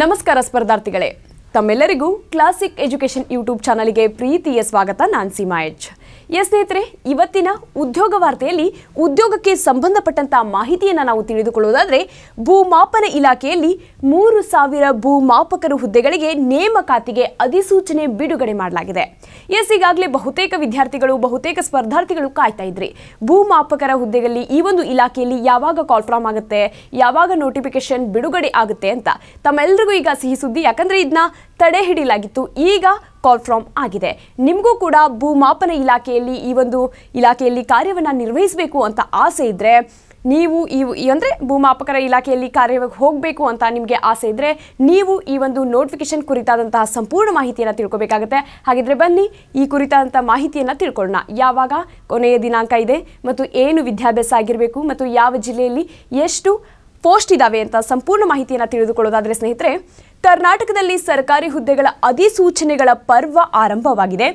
ನಮಸ್ಕಾರ ಸ್ಪರ್ಧಾರ್ಥಿಗಳೇ ತಮ್ಮೆಲ್ಲರಿಗೂ classic education YouTube ಚಾನಲ್ಗೆ ಪ್ರೀತಿಯ ಸ್ವಾಗತ ನಾನ್ ಸೀಮಾ ಎಚ್ ಎಸ್ ಸ್ನೇಹಿತರೆ ಇವತ್ತಿನ ಉದ್ಯೋಗ ವಾರ್ತೆಯಲ್ಲಿ ಉದ್ಯೋಗಕ್ಕೆ ಸಂಬಂಧಪಟ್ಟಂತಹ ಮಾಹಿತಿಯನ್ನು ನಾವು ತಿಳಿದುಕೊಳ್ಳುವುದಾದರೆ ಭೂಮಾಪನ ಇಲಾಖೆಯಲ್ಲಿ ಮೂರು ಸಾವಿರ ಭೂಮಾಪಕರು ಹುದ್ದೆಗಳಿಗೆ ನೇಮಕಾತಿಗೆ ಅಧಿಸೂಚನೆ ಬಿಡುಗಡೆ ಮಾಡಲಾಗಿದೆ ಎಸ್ ಈಗಾಗಲೇ ಬಹುತೇಕ ವಿದ್ಯಾರ್ಥಿಗಳು ಬಹುತೇಕ ಸ್ಪರ್ಧಾರ್ಥಿಗಳು ಕಾಯ್ತಾ ಇದ್ರಿ ಭೂಮಾಪಕರ ಹುದ್ದೆಗಳಲ್ಲಿ ಈ ಒಂದು ಇಲಾಖೆಯಲ್ಲಿ ಯಾವಾಗ ಕಾಲ್ ಫ್ರಾಮ್ ಆಗುತ್ತೆ ಯಾವಾಗ ನೋಟಿಫಿಕೇಶನ್ ಬಿಡುಗಡೆ ಆಗುತ್ತೆ ಅಂತ ತಮ್ಮೆಲ್ಲರಿಗೂ ಈಗ ಸಿಹಿ ಸುದ್ದಿ ಯಾಕಂದ್ರೆ ಇದನ್ನ ತಡೆ ಹಿಡಿಯಲಾಗಿತ್ತು ಈಗ ಕಾಲ್ ಫ್ರಾಮ್ ಆಗಿದೆ ನಿಮಗೂ ಕೂಡ ಭೂಮಾಪನ ಇಲಾಖೆಯಲ್ಲಿ ಈ ಒಂದು ಇಲಾಖೆಯಲ್ಲಿ ಕಾರ್ಯವನ್ನು ನಿರ್ವಹಿಸಬೇಕು ಅಂತ ಆಸೆ ಇದ್ರೆ ನೀವು ಈ ಅಂದರೆ ಭೂಮಾಪಕರ ಇಲಾಖೆಯಲ್ಲಿ ಕಾರ್ಯವಾಗಿ ಹೋಗಬೇಕು ಅಂತ ನಿಮಗೆ ಆಸೆ ಇದ್ದರೆ ನೀವು ಈ ಒಂದು ನೋಟಿಫಿಕೇಶನ್ ಕುರಿತಾದಂತಹ ಸಂಪೂರ್ಣ ಮಾಹಿತಿಯನ್ನು ತಿಳ್ಕೊಬೇಕಾಗುತ್ತೆ ಹಾಗಿದ್ರೆ ಬನ್ನಿ ಈ ಕುರಿತಾದಂಥ ಮಾಹಿತಿಯನ್ನು ತಿಳ್ಕೊಳ್ಳೋಣ ಯಾವಾಗ ಕೊನೆಯ ದಿನಾಂಕ ಇದೆ ಮತ್ತು ಏನು ವಿದ್ಯಾಭ್ಯಾಸ ಆಗಿರಬೇಕು ಮತ್ತು ಯಾವ ಜಿಲ್ಲೆಯಲ್ಲಿ ಎಷ್ಟು ಪೋಸ್ಟ್ ಇದ್ದಾವೆ ಅಂತ ಸಂಪೂರ್ಣ ಮಾಹಿತಿಯನ್ನು ತಿಳಿದುಕೊಳ್ಳೋದಾದರೆ ಸ್ನೇಹಿತರೆ ಕರ್ನಾಟಕದಲ್ಲಿ ಸರ್ಕಾರಿ ಹುದ್ದೆಗಳ ಅಧಿಸೂಚನೆಗಳ ಪರ್ವ ಆರಂಭವಾಗಿದೆ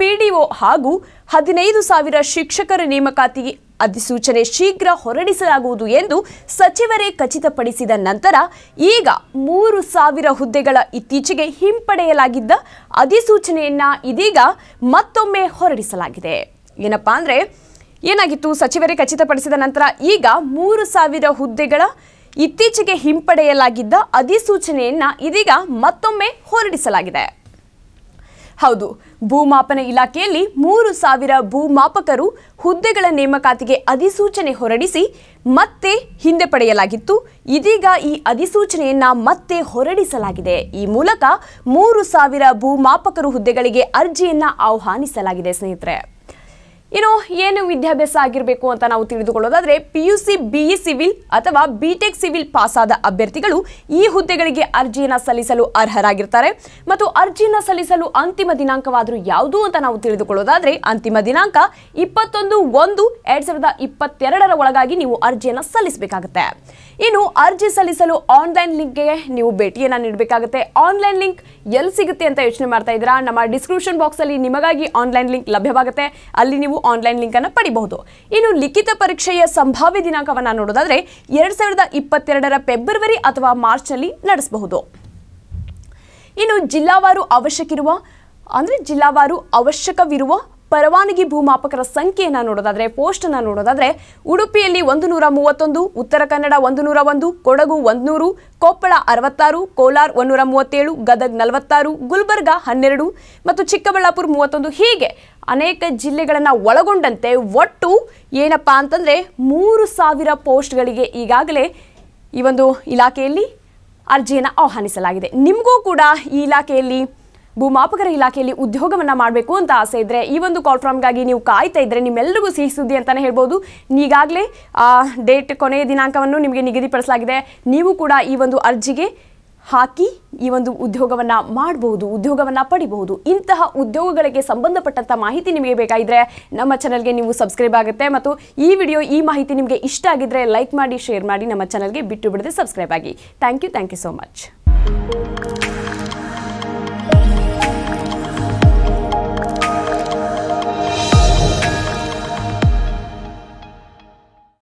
ಪಿಡಿಒ ಹಾಗೂ ಹದಿನೈದು ಸಾವಿರ ಶಿಕ್ಷಕರ ನೇಮಕಾತಿ ಅಧಿಸೂಚನೆ ಶೀಘ್ರ ಹೊರಡಿಸಲಾಗುವುದು ಎಂದು ಸಚಿವರೇ ಖಚಿತಪಡಿಸಿದ ನಂತರ ಈಗ ಮೂರು ಸಾವಿರ ಹುದ್ದೆಗಳ ಇತ್ತೀಚೆಗೆ ಹಿಂಪಡೆಯಲಾಗಿದ್ದ ಅಧಿಸೂಚನೆಯನ್ನ ಇದೀಗ ಮತ್ತೊಮ್ಮೆ ಹೊರಡಿಸಲಾಗಿದೆ ಏನಪ್ಪಾ ಅಂದರೆ ಏನಾಗಿತ್ತು ಸಚಿವರೇ ಖಚಿತಪಡಿಸಿದ ನಂತರ ಈಗ ಮೂರು ಸಾವಿರ ಹುದ್ದೆಗಳ ಇತ್ತೀಚೆಗೆ ಹಿಂಪಡೆಯಲಾಗಿದ್ದ ಅಧಿಸೂಚನೆಯನ್ನ ಇದೀಗ ಮತ್ತೊಮ್ಮೆ ಹೊರಡಿಸಲಾಗಿದೆ ಹೌದು ಭೂಮಾಪನ ಇಲಾಖೆಯಲ್ಲಿ ಮೂರು ಸಾವಿರ ಭೂಮಾಪಕರು ಹುದ್ದೆಗಳ ನೇಮಕಾತಿಗೆ ಅಧಿಸೂಚನೆ ಹೊರಡಿಸಿ ಮತ್ತೆ ಹಿಂದೆ ಪಡೆಯಲಾಗಿತ್ತು ಇದೀಗ ಈ ಅಧಿಸೂಚನೆಯನ್ನ ಮತ್ತೆ ಹೊರಡಿಸಲಾಗಿದೆ ಈ ಮೂಲಕ ಮೂರು ಸಾವಿರ ಭೂಮಾಪಕರು ಹುದ್ದೆಗಳಿಗೆ ಅರ್ಜಿಯನ್ನ ಆಹ್ವಾನಿಸಲಾಗಿದೆ ಸ್ನೇಹಿತರೆ ಏನು ವಿದ್ಯಾಭ್ಯಾಸ ಆಗಿರಬೇಕು ಅಂತ ನಾವು ತಿಳಿದುಕೊಳ್ಳೋದಾದ್ರೆ P U C B civil e ಅಥವಾ ಬಿಟೆಕ್ ಸಿವಿಲ್ ಆದ ಅಭ್ಯರ್ಥಿಗಳು ಈ ಹುದ್ದೆಗಳಿಗೆ ಅರ್ಜಿಯನ್ನು ಸಲ್ಲಿಸಲು ಅರ್ಹರಾಗಿರ್ತಾರೆ ಮತ್ತು ಅರ್ಜಿಯನ್ನು ಸಲ್ಲಿಸಲು ಅಂತಿಮ ದಿನಾಂಕವಾದರೂ ಯಾವುದು ಅಂತ ನಾವು ತಿಳಿದುಕೊಳ್ಳೋದಾದ್ರೆ ಅಂತಿಮ ದಿನಾಂಕ ಇಪ್ಪತ್ತೊಂದು ಒಂದು ಎರಡ್ ಸಾವಿರದ ಇಪ್ಪತ್ತೆರಡರ ಒಳಗಾಗಿ ನೀವು ಅರ್ಜಿಯನ್ನು ಸಲ್ಲಿಸಬೇಕಾಗುತ್ತೆ ಇನ್ನು ಅರ್ಜಿ ಸಲ್ಲಿಸಲು ಆನ್ಲೈನ್ ಲಿಂಕ್ಗೆ ನೀವು ಭೇಟಿಯನ್ನು ನೀಡಬೇಕಾಗುತ್ತೆ ಆನ್ಲೈನ್ ಲಿಂಕ್ ಎಲ್ಲಿ ಸಿಗುತ್ತೆ ಅಂತ ಯೋಚನೆ ಮಾಡ್ತಾ ಇದ್ದೀರಾ ನಮ್ಮ ಡಿಸ್ಕ್ರಿಪ್ಷನ್ ಬಾಕ್ಸಲ್ಲಿ ನಿಮಗಾಗಿ ಆನ್ಲೈನ್ ಲಿಂಕ್ ಲಭ್ಯವಾಗುತ್ತೆ ಅಲ್ಲಿ ನೀವು ಆನ್ಲೈನ್ ಆನ್ಲೈನ್ ಲಿಂಕ್ ಅನ್ನು ಪಡಿಬಹುದು ಇನ್ನು ಲಿಖಿತ ಪರೀಕ್ಷೆಯ ಸಂಭಾವ್ಯ ದಿನಾಂಕವನ್ನು ನೋಡೋದಾದ್ರೆ ಎರಡ್ ಸಾವಿರದ ಇಪ್ಪತ್ತೆರಡರ ಫೆಬ್ರವರಿ ಅಥವಾ ಮಾರ್ಚ್ ಅಲ್ಲಿ ನಡೆಸಬಹುದು ಇನ್ನು ಜಿಲ್ಲಾವಾರು ಅವಶ್ಯಕಿರುವ ಅಂದ್ರೆ ಜಿಲ್ಲಾವಾರು ಅವಶ್ಯಕವಿರುವ ಪರವಾನಗಿ ಭೂಮಾಪಕರ ಸಂಖ್ಯೆಯನ್ನು ನೋಡೋದಾದರೆ ಪೋಸ್ಟನ್ನು ನೋಡೋದಾದರೆ ಉಡುಪಿಯಲ್ಲಿ ಒಂದು ನೂರ ಮೂವತ್ತೊಂದು ಉತ್ತರ ಕನ್ನಡ ಒಂದು ನೂರ ಒಂದು ಕೊಡಗು ಒಂದುನೂರು ಕೊಪ್ಪಳ ಅರವತ್ತಾರು ಕೋಲಾರ್ ಒಂದೂರ ಮೂವತ್ತೇಳು ಗದಗ್ ನಲವತ್ತಾರು ಗುಲ್ಬರ್ಗ ಹನ್ನೆರಡು ಮತ್ತು ಚಿಕ್ಕಬಳ್ಳಾಪುರ ಮೂವತ್ತೊಂದು ಹೀಗೆ ಅನೇಕ ಜಿಲ್ಲೆಗಳನ್ನು ಒಳಗೊಂಡಂತೆ ಒಟ್ಟು ಏನಪ್ಪಾ ಅಂತಂದರೆ ಮೂರು ಸಾವಿರ ಪೋಸ್ಟ್ಗಳಿಗೆ ಈಗಾಗಲೇ ಈ ಒಂದು ಇಲಾಖೆಯಲ್ಲಿ ಅರ್ಜಿಯನ್ನು ಆಹ್ವಾನಿಸಲಾಗಿದೆ ನಿಮಗೂ ಕೂಡ ಈ ಇಲಾಖೆಯಲ್ಲಿ ಭೂಮಾಪಕರ ಇಲಾಖೆಯಲ್ಲಿ ಉದ್ಯೋಗವನ್ನು ಮಾಡಬೇಕು ಅಂತ ಆಸೆ ಇದ್ದರೆ ಈ ಒಂದು ಕಾಲ್ ಫ್ರಾಮ್ಗಾಗಿ ನೀವು ಕಾಯ್ತಾ ಇದ್ದರೆ ನಿಮ್ಮೆಲ್ಲರಿಗೂ ಸಿಹಿ ಸುದ್ದಿ ಅಂತಲೇ ಹೇಳ್ಬೋದು ಈಗಾಗಲೇ ಡೇಟ್ ಕೊನೆಯ ದಿನಾಂಕವನ್ನು ನಿಮಗೆ ನಿಗದಿಪಡಿಸಲಾಗಿದೆ ನೀವು ಕೂಡ ಈ ಒಂದು ಅರ್ಜಿಗೆ ಹಾಕಿ ಈ ಒಂದು ಉದ್ಯೋಗವನ್ನು ಮಾಡಬಹುದು ಉದ್ಯೋಗವನ್ನು ಪಡಿಬಹುದು ಇಂತಹ ಉದ್ಯೋಗಗಳಿಗೆ ಸಂಬಂಧಪಟ್ಟಂಥ ಮಾಹಿತಿ ನಿಮಗೆ ಬೇಕಾಗಿದ್ದರೆ ನಮ್ಮ ಚಾನಲ್ಗೆ ನೀವು ಸಬ್ಸ್ಕ್ರೈಬ್ ಆಗುತ್ತೆ ಮತ್ತು ಈ ವಿಡಿಯೋ ಈ ಮಾಹಿತಿ ನಿಮಗೆ ಇಷ್ಟ ಆಗಿದ್ದರೆ ಲೈಕ್ ಮಾಡಿ ಶೇರ್ ಮಾಡಿ ನಮ್ಮ ಚಾನಲ್ಗೆ ಬಿಟ್ಟು ಬಿಡದೆ ಸಬ್ಸ್ಕ್ರೈಬ್ ಆಗಿ thank you thank you so much